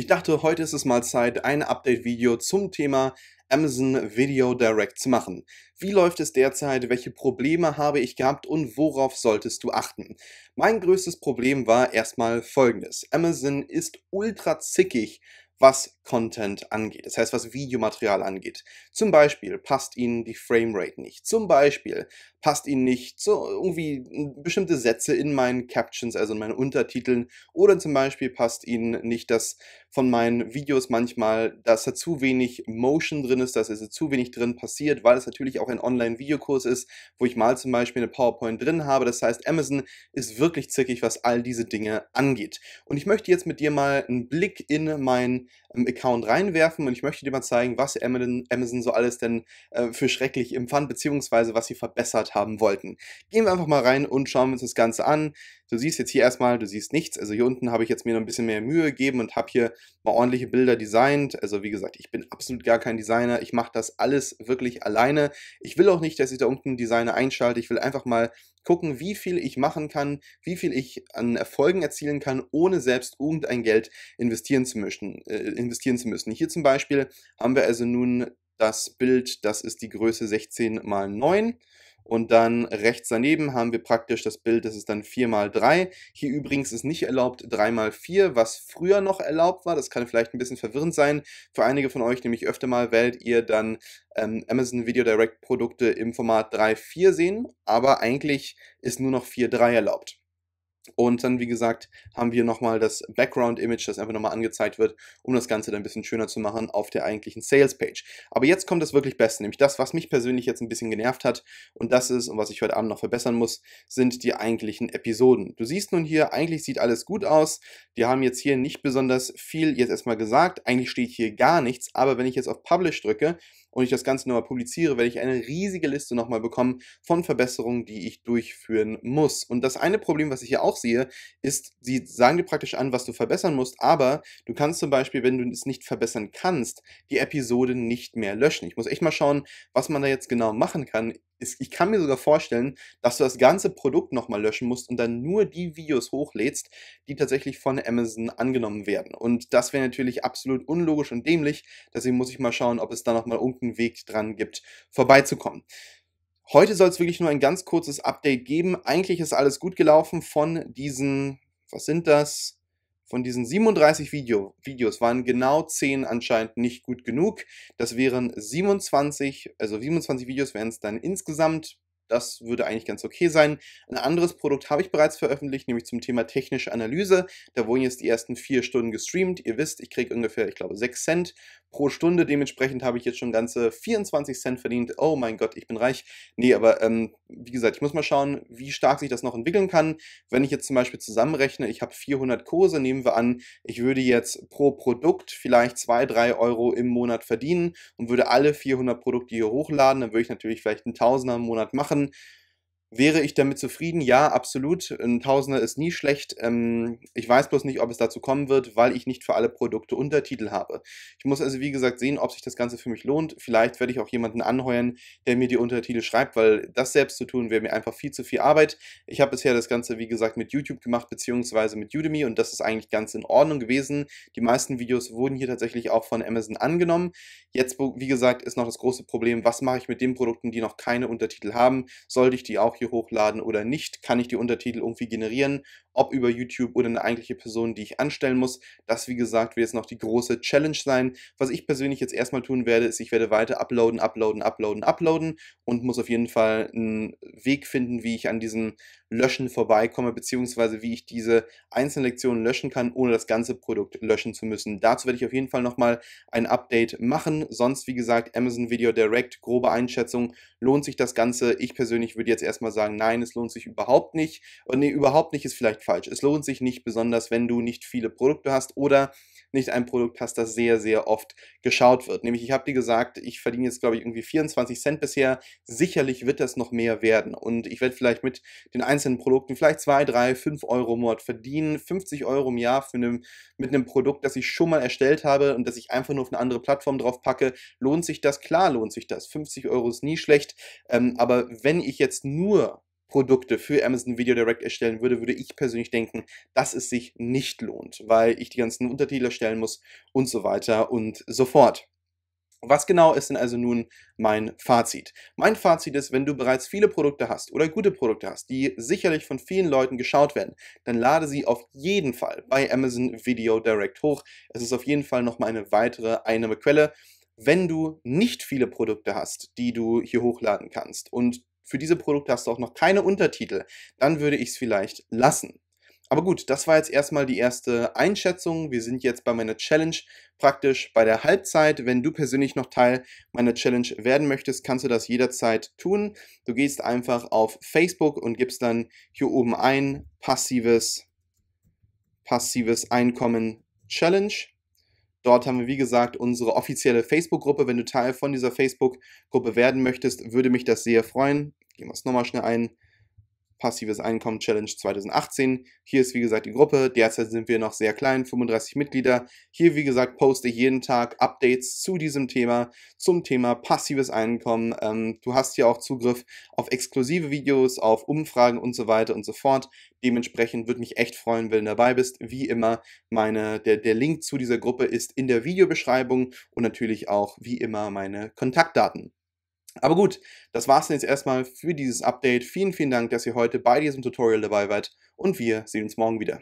Ich dachte, heute ist es mal Zeit, ein Update-Video zum Thema Amazon Video Direct zu machen. Wie läuft es derzeit? Welche Probleme habe ich gehabt und worauf solltest du achten? Mein größtes Problem war erstmal folgendes. Amazon ist ultra zickig, was Content angeht, das heißt, was Videomaterial angeht. Zum Beispiel passt Ihnen die Framerate nicht. Zum Beispiel passt Ihnen nicht so irgendwie bestimmte Sätze in meinen Captions, also in meinen Untertiteln. Oder zum Beispiel passt Ihnen nicht, dass von meinen Videos manchmal, dass da zu wenig Motion drin ist, dass es also zu wenig drin passiert, weil es natürlich auch ein Online-Videokurs ist, wo ich mal zum Beispiel eine PowerPoint drin habe. Das heißt, Amazon ist wirklich zickig, was all diese Dinge angeht. Und ich möchte jetzt mit dir mal einen Blick in mein Account reinwerfen und ich möchte dir mal zeigen, was Amazon, so alles denn äh, für schrecklich empfand, beziehungsweise was sie verbessert haben wollten. Gehen wir einfach mal rein und schauen wir uns das Ganze an. Du siehst jetzt hier erstmal, du siehst nichts. Also hier unten habe ich jetzt mir noch ein bisschen mehr Mühe gegeben und habe hier mal ordentliche Bilder designt. Also wie gesagt, ich bin absolut gar kein Designer. Ich mache das alles wirklich alleine. Ich will auch nicht, dass ich da unten einen Designer einschalte. Ich will einfach mal gucken, wie viel ich machen kann, wie viel ich an Erfolgen erzielen kann, ohne selbst irgendein Geld investieren zu müssen. Äh, investieren zu müssen. Hier zum Beispiel haben wir also nun das Bild, das ist die Größe 16 mal 9 und dann rechts daneben haben wir praktisch das Bild, das ist dann 4x3. Hier übrigens ist nicht erlaubt 3x4, was früher noch erlaubt war. Das kann vielleicht ein bisschen verwirrend sein. Für einige von euch, nämlich öfter mal, werdet ihr dann ähm, Amazon Video Direct Produkte im Format 3.4 sehen. Aber eigentlich ist nur noch 4.3 erlaubt. Und dann, wie gesagt, haben wir nochmal das Background-Image, das einfach nochmal angezeigt wird, um das Ganze dann ein bisschen schöner zu machen auf der eigentlichen Sales-Page. Aber jetzt kommt das wirklich Beste, nämlich das, was mich persönlich jetzt ein bisschen genervt hat und das ist, und was ich heute Abend noch verbessern muss, sind die eigentlichen Episoden. Du siehst nun hier, eigentlich sieht alles gut aus. Wir haben jetzt hier nicht besonders viel jetzt erstmal gesagt. Eigentlich steht hier gar nichts, aber wenn ich jetzt auf Publish drücke, und ich das Ganze nochmal publiziere, werde ich eine riesige Liste nochmal bekommen von Verbesserungen, die ich durchführen muss. Und das eine Problem, was ich hier auch sehe, ist, sie sagen dir praktisch an, was du verbessern musst, aber du kannst zum Beispiel, wenn du es nicht verbessern kannst, die Episode nicht mehr löschen. Ich muss echt mal schauen, was man da jetzt genau machen kann ich kann mir sogar vorstellen, dass du das ganze Produkt nochmal löschen musst und dann nur die Videos hochlädst, die tatsächlich von Amazon angenommen werden. Und das wäre natürlich absolut unlogisch und dämlich. Deswegen muss ich mal schauen, ob es da nochmal irgendeinen Weg dran gibt, vorbeizukommen. Heute soll es wirklich nur ein ganz kurzes Update geben. Eigentlich ist alles gut gelaufen von diesen, was sind das? Von diesen 37 Video Videos waren genau 10 anscheinend nicht gut genug. Das wären 27, also 27 Videos wären es dann insgesamt. Das würde eigentlich ganz okay sein. Ein anderes Produkt habe ich bereits veröffentlicht, nämlich zum Thema technische Analyse. Da wurden jetzt die ersten vier Stunden gestreamt. Ihr wisst, ich kriege ungefähr, ich glaube, 6 Cent pro Stunde. Dementsprechend habe ich jetzt schon ganze 24 Cent verdient. Oh mein Gott, ich bin reich. Nee, aber ähm, wie gesagt, ich muss mal schauen, wie stark sich das noch entwickeln kann. Wenn ich jetzt zum Beispiel zusammenrechne, ich habe 400 Kurse, nehmen wir an, ich würde jetzt pro Produkt vielleicht 2, 3 Euro im Monat verdienen und würde alle 400 Produkte hier hochladen, dann würde ich natürlich vielleicht einen Tausender im Monat machen. Wäre ich damit zufrieden? Ja, absolut. Ein Tausender ist nie schlecht. Ähm, ich weiß bloß nicht, ob es dazu kommen wird, weil ich nicht für alle Produkte Untertitel habe. Ich muss also, wie gesagt, sehen, ob sich das Ganze für mich lohnt. Vielleicht werde ich auch jemanden anheuern, der mir die Untertitel schreibt, weil das selbst zu tun wäre mir einfach viel zu viel Arbeit. Ich habe bisher das Ganze, wie gesagt, mit YouTube gemacht, beziehungsweise mit Udemy und das ist eigentlich ganz in Ordnung gewesen. Die meisten Videos wurden hier tatsächlich auch von Amazon angenommen. Jetzt, wie gesagt, ist noch das große Problem, was mache ich mit den Produkten, die noch keine Untertitel haben? Sollte ich die auch hier hochladen oder nicht? Kann ich die Untertitel irgendwie generieren? Ob über YouTube oder eine eigentliche Person, die ich anstellen muss? Das, wie gesagt, wird jetzt noch die große Challenge sein. Was ich persönlich jetzt erstmal tun werde, ist, ich werde weiter uploaden, uploaden, uploaden, uploaden und muss auf jeden Fall einen Weg finden, wie ich an diesem Löschen vorbeikomme, beziehungsweise wie ich diese einzelnen Lektionen löschen kann, ohne das ganze Produkt löschen zu müssen. Dazu werde ich auf jeden Fall nochmal ein Update machen. Sonst, wie gesagt, Amazon Video Direct, grobe Einschätzung, lohnt sich das Ganze. Ich persönlich würde jetzt erstmal mal sagen, nein, es lohnt sich überhaupt nicht. Und nee, überhaupt nicht ist vielleicht falsch. Es lohnt sich nicht besonders, wenn du nicht viele Produkte hast oder nicht ein Produkt hast, das sehr, sehr oft geschaut wird. Nämlich, ich habe dir gesagt, ich verdiene jetzt, glaube ich, irgendwie 24 Cent bisher. Sicherlich wird das noch mehr werden. Und ich werde vielleicht mit den einzelnen Produkten vielleicht 2, 3, 5 Euro im Monat verdienen, 50 Euro im Jahr für einem, mit einem Produkt, das ich schon mal erstellt habe und das ich einfach nur auf eine andere Plattform drauf packe. Lohnt sich das? Klar lohnt sich das. 50 Euro ist nie schlecht. Ähm, aber wenn ich jetzt nur Produkte für Amazon Video Direct erstellen würde, würde ich persönlich denken, dass es sich nicht lohnt, weil ich die ganzen Untertitel erstellen muss und so weiter und so fort. Was genau ist denn also nun mein Fazit? Mein Fazit ist, wenn du bereits viele Produkte hast oder gute Produkte hast, die sicherlich von vielen Leuten geschaut werden, dann lade sie auf jeden Fall bei Amazon Video Direct hoch. Es ist auf jeden Fall nochmal eine weitere Einnahmequelle wenn du nicht viele Produkte hast, die du hier hochladen kannst und für diese Produkte hast du auch noch keine Untertitel, dann würde ich es vielleicht lassen. Aber gut, das war jetzt erstmal die erste Einschätzung. Wir sind jetzt bei meiner Challenge praktisch bei der Halbzeit. Wenn du persönlich noch Teil meiner Challenge werden möchtest, kannst du das jederzeit tun. Du gehst einfach auf Facebook und gibst dann hier oben ein passives, passives Einkommen Challenge. Dort haben wir, wie gesagt, unsere offizielle Facebook-Gruppe. Wenn du Teil von dieser Facebook-Gruppe werden möchtest, würde mich das sehr freuen. Gehen wir es nochmal schnell ein. Passives Einkommen Challenge 2018. Hier ist wie gesagt die Gruppe. Derzeit sind wir noch sehr klein, 35 Mitglieder. Hier wie gesagt poste ich jeden Tag Updates zu diesem Thema, zum Thema passives Einkommen. Ähm, du hast hier auch Zugriff auf exklusive Videos, auf Umfragen und so weiter und so fort. Dementsprechend würde mich echt freuen, wenn du dabei bist. Wie immer, meine, der, der Link zu dieser Gruppe ist in der Videobeschreibung und natürlich auch wie immer meine Kontaktdaten. Aber gut, das war's dann jetzt erstmal für dieses Update. Vielen, vielen Dank, dass ihr heute bei diesem Tutorial dabei wart und wir sehen uns morgen wieder.